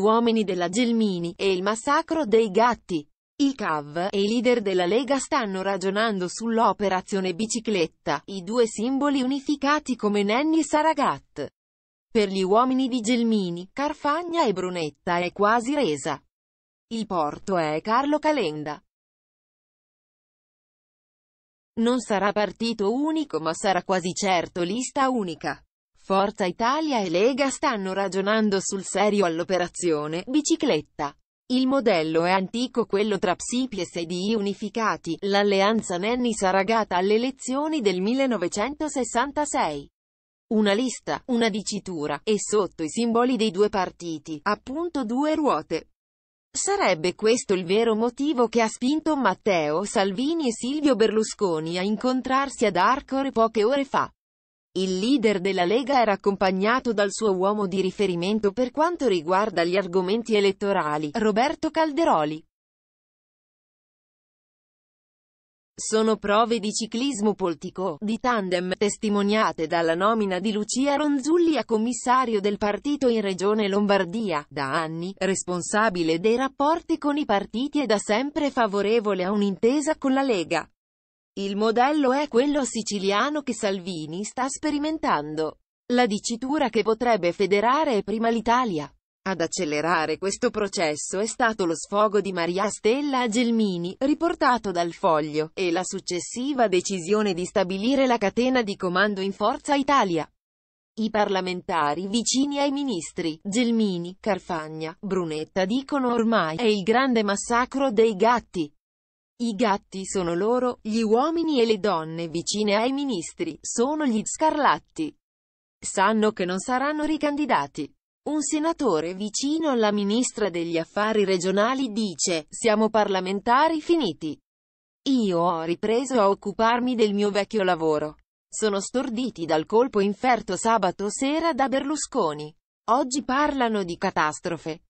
uomini della Gelmini e il massacro dei gatti. Il CAV e i leader della Lega stanno ragionando sull'operazione bicicletta, i due simboli unificati come Nenni Saragat. Per gli uomini di Gelmini, Carfagna e Brunetta è quasi resa. Il porto è Carlo Calenda. Non sarà partito unico ma sarà quasi certo lista unica. Forza Italia e Lega stanno ragionando sul serio all'operazione bicicletta. Il modello è antico quello tra PSIP e SDI unificati, l'alleanza Nenni Saragata alle elezioni del 1966. Una lista, una dicitura, e sotto i simboli dei due partiti, appunto due ruote. Sarebbe questo il vero motivo che ha spinto Matteo Salvini e Silvio Berlusconi a incontrarsi ad Arcore poche ore fa. Il leader della Lega era accompagnato dal suo uomo di riferimento per quanto riguarda gli argomenti elettorali, Roberto Calderoli. Sono prove di ciclismo politico, di tandem, testimoniate dalla nomina di Lucia Ronzulli a commissario del partito in Regione Lombardia, da anni, responsabile dei rapporti con i partiti e da sempre favorevole a un'intesa con la Lega. Il modello è quello siciliano che Salvini sta sperimentando. La dicitura che potrebbe federare prima l'Italia. Ad accelerare questo processo è stato lo sfogo di Maria Stella a Gelmini, riportato dal foglio, e la successiva decisione di stabilire la catena di comando in Forza Italia. I parlamentari vicini ai ministri, Gelmini, Carfagna, Brunetta dicono ormai, è il grande massacro dei gatti. I gatti sono loro, gli uomini e le donne vicine ai ministri, sono gli scarlatti. Sanno che non saranno ricandidati. Un senatore vicino alla ministra degli affari regionali dice, siamo parlamentari finiti. Io ho ripreso a occuparmi del mio vecchio lavoro. Sono storditi dal colpo inferto sabato sera da Berlusconi. Oggi parlano di catastrofe.